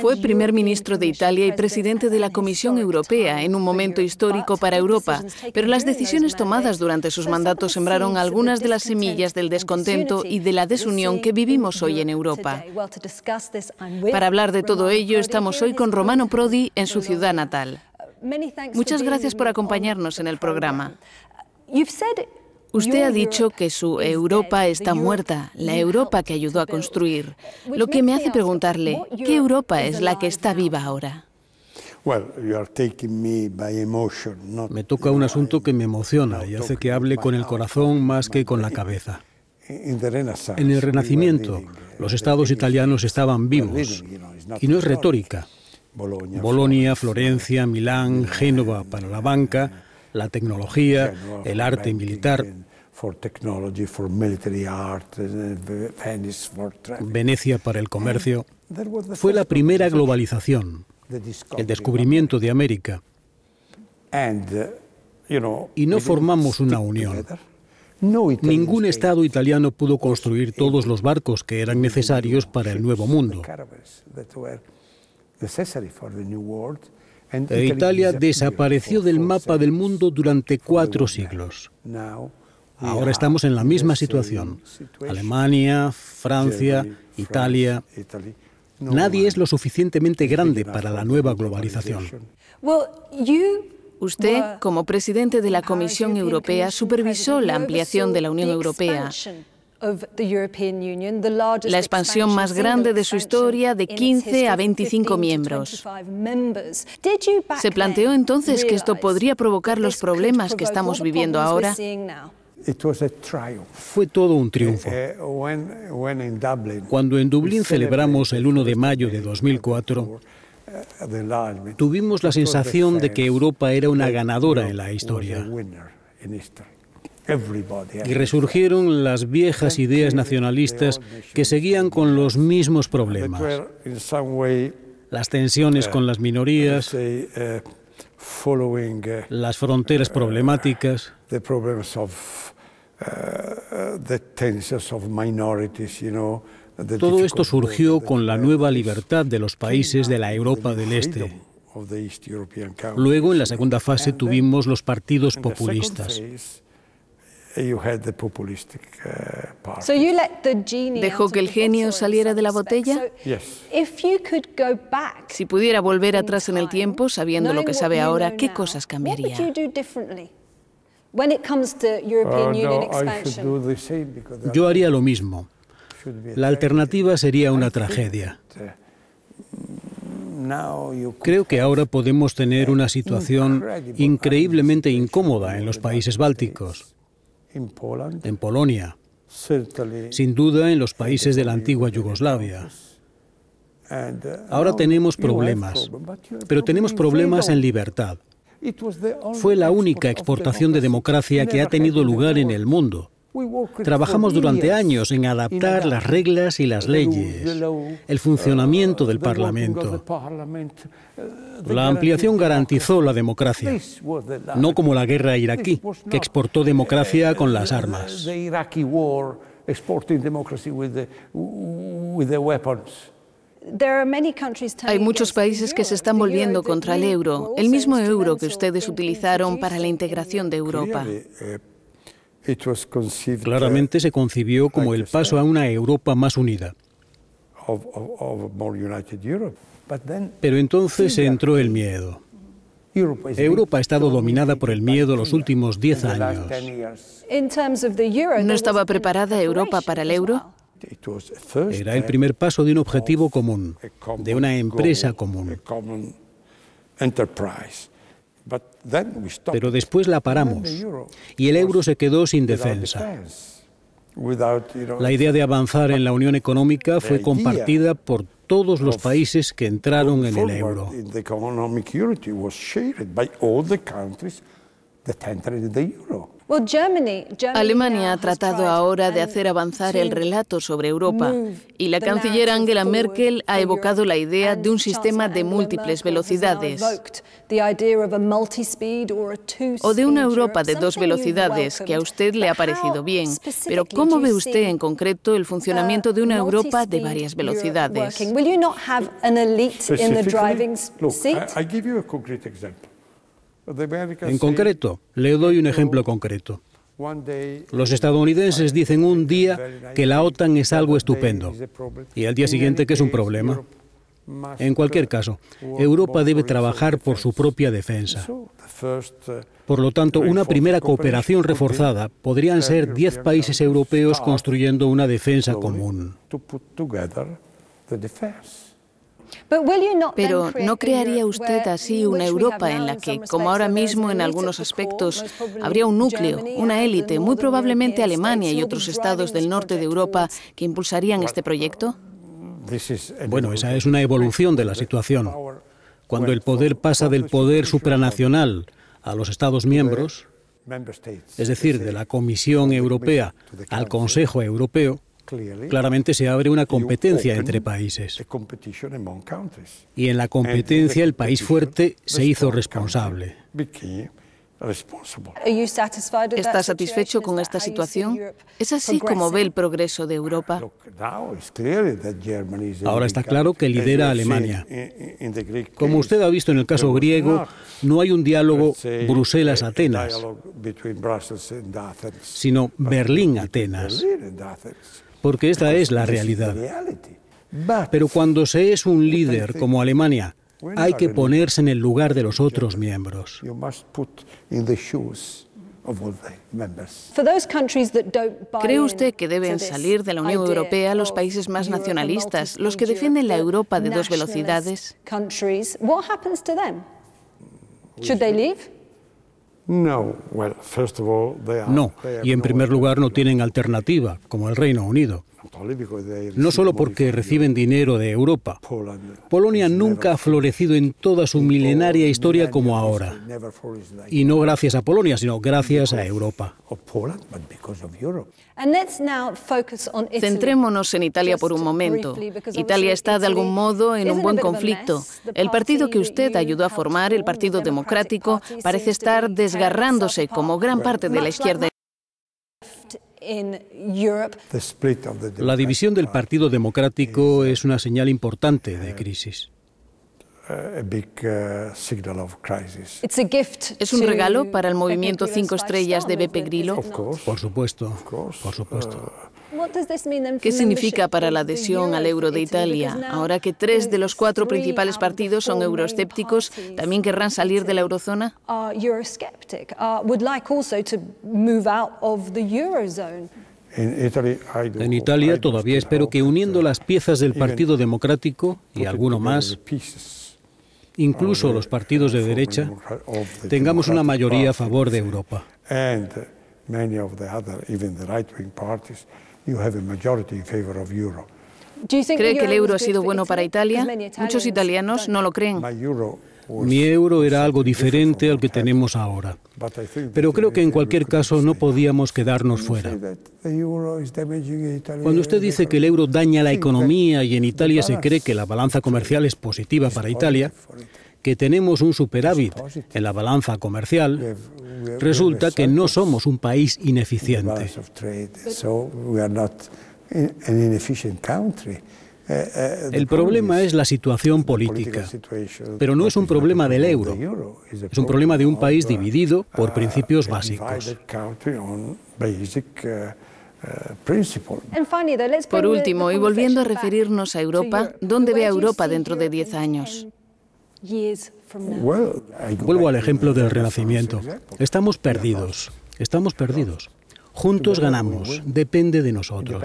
Fue primer ministro de Italia y presidente de la Comisión Europea en un momento histórico para Europa, pero las decisiones tomadas durante sus mandatos sembraron algunas de las semillas del descontento y de la desunión que vivimos hoy en Europa. Para hablar de todo ello, estamos hoy con Romano Prodi en su ciudad natal. Uh, Muchas gracias por acompañarnos en el programa. Uh, Usted ha dicho que su Europa está muerta, la Europa que ayudó a construir, lo que me hace preguntarle, ¿qué Europa es la que está viva ahora? Me toca un asunto que me emociona y hace que hable con el corazón más que con la cabeza. En el Renacimiento, uh, los estados italianos estaban vivos, y no es retórica. Bolonia, Florencia, Milán, Génova para la banca, la tecnología, el arte militar. Eh, Venecia para el comercio. Fue la primera globalización, el descubrimiento de América. Uh, y no formamos una unión. Ningún Estado italiano pudo construir todos los barcos que eran necesarios para el Nuevo Mundo. Eh, Italia desapareció del mapa del mundo durante cuatro siglos. Ahora estamos en la misma situación. Alemania, Francia, Italia. Nadie es lo suficientemente grande para la nueva globalización. Usted, como presidente de la Comisión Europea, supervisó la ampliación de la Unión Europea la expansión más grande de su historia de 15 a 25 miembros. ¿Se planteó entonces que esto podría provocar los problemas que estamos viviendo ahora? Fue todo un triunfo. Eh, Cuando en Dublín celebramos el 1 de mayo de 2004, uh, tuvimos la sensación de que Europa era una ganadora en la historia y resurgieron las viejas ideas nacionalistas que seguían con los mismos problemas. Las tensiones uh, con las minorías, uh, uh, las fronteras problemáticas, todo esto surgió con la nueva libertad de los países de la Europa del Este. Luego, en la segunda fase, tuvimos los partidos populistas. Dejó que el genio saliera de la botella. si pudiera volver atrás en el tiempo, sabiendo lo que sabe ahora, ¿qué cosas cambiaría? Uh, Yo haría lo mismo. La alternativa sería una tragedia. Uh, Creo que ahora podemos tener una situación increíblemente incómoda en los países bálticos en Polonia, sin duda en los países de la antigua Yugoslavia. Uh, Ahora tenemos problemas, pero tenemos problemas en libertad. Fue la única exportación de democracia que ha tenido lugar en el mundo. Trabajamos durante años en adaptar las reglas y las leyes, el funcionamiento del Parlamento. La ampliación garantizó la democracia, no como la guerra iraquí, que exportó democracia con las armas. Hay muchos países que se están volviendo contra el euro, el mismo euro que ustedes utilizaron para la integración de Europa. Claramente se concibió como el uh, paso a una Europa más unida. Pero entonces entró el miedo. Europa ha estado dominada por el miedo los últimos 10 años. ¿No estaba preparada Europa para el euro? Era el primer paso de un objetivo común, de una empresa común. Pero después la paramos y el euro se quedó sin defensa. La idea de avanzar en la unión económica fue compartida por todos los países que entraron en el euro. Alemania ha tratado ahora de hacer avanzar el relato sobre Europa y la canciller Angela Merkel ha evocado la idea de un sistema de múltiples velocidades o de una Europa de dos velocidades que a usted le ha parecido bien. Pero ¿cómo ve usted en concreto el funcionamiento de una Europa de varias velocidades? En concreto, le doy un ejemplo concreto. Los estadounidenses dicen un día que la OTAN es algo estupendo y al día siguiente que es un problema. En cualquier uh, caso, Europa debe trabajar por su propia defensa. Uh, por lo tanto, una primera cooperación reforzada podrían ser 10 países europeos construyendo una defensa común. Pero ¿no crearía usted así una Europa en la que, como ahora mismo en algunos aspectos, habría un núcleo, una élite, muy probablemente Alemania y otros estados del norte de Europa que impulsarían este proyecto? Bueno, esa es una evolución de la situación. Cuando el poder pasa del poder supranacional a los Estados miembros, es decir, de la Comisión Europea al Consejo Europeo, Claramente se abre una competencia entre países. Y en la competencia el país fuerte se hizo responsable. ¿Está satisfecho con esta situación? ¿Es así como ve el progreso de Europa? Ahora está claro que lidera Alemania. Como usted ha visto en el caso griego, no hay un diálogo Bruselas-Atenas, sino Berlín-Atenas porque esta es la realidad. Pero cuando se es un líder como Alemania, hay que ponerse en el lugar de los otros miembros. ¿Cree usted que deben salir de la Unión Europea los países más nacionalistas, los que defienden la Europa de dos velocidades? No, y en primer lugar no tienen alternativa, como el Reino Unido. No solo porque reciben dinero de Europa. Polonia nunca ha florecido en toda su milenaria historia como ahora. Y no gracias a Polonia, sino gracias a Europa. Centrémonos en Italia por un momento. Italia está de algún modo en un buen conflicto. El partido que usted ayudó a formar, el Partido Democrático, parece estar desgarrándose como gran parte de la izquierda. La división del Partido Democrático es una señal importante de crisis. Es un regalo para el movimiento Cinco Estrellas de Beppe Grillo. Por supuesto, por supuesto. Uh, ¿Qué significa para la adhesión al euro de Italia? Ahora que tres de los cuatro principales partidos son euroescépticos, ¿también querrán salir de la eurozona? Uh, en Italia todavía espero que uniendo las piezas del Partido Democrático y alguno más, incluso los partidos de derecha, tengamos una mayoría a favor de Europa. ¿Cree que el euro ha sido bueno para Italia? Muchos italianos no lo creen. Mi euro era algo diferente al que tenemos ahora. Pero creo que en cualquier caso no podíamos quedarnos fuera. Cuando usted dice que el euro daña la economía y en Italia se cree que la balanza comercial es positiva para Italia, tenemos un superávit en la balanza comercial, resulta que no somos un país ineficiente. Eh, eh, El problema es la situación política, pero no es un problema del euro, es un problema de un país uh, dividido por uh, principios básicos. Uh, por último, y volviendo a referirnos a Europa, ¿dónde ve a Europa dentro de 10 años? Vuelvo al ejemplo del Renacimiento. Estamos perdidos. Estamos perdidos. Juntos ganamos. Depende de nosotros.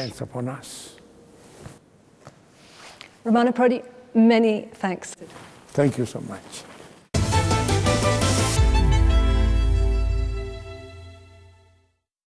Romano Prodi, many thanks. Thank you so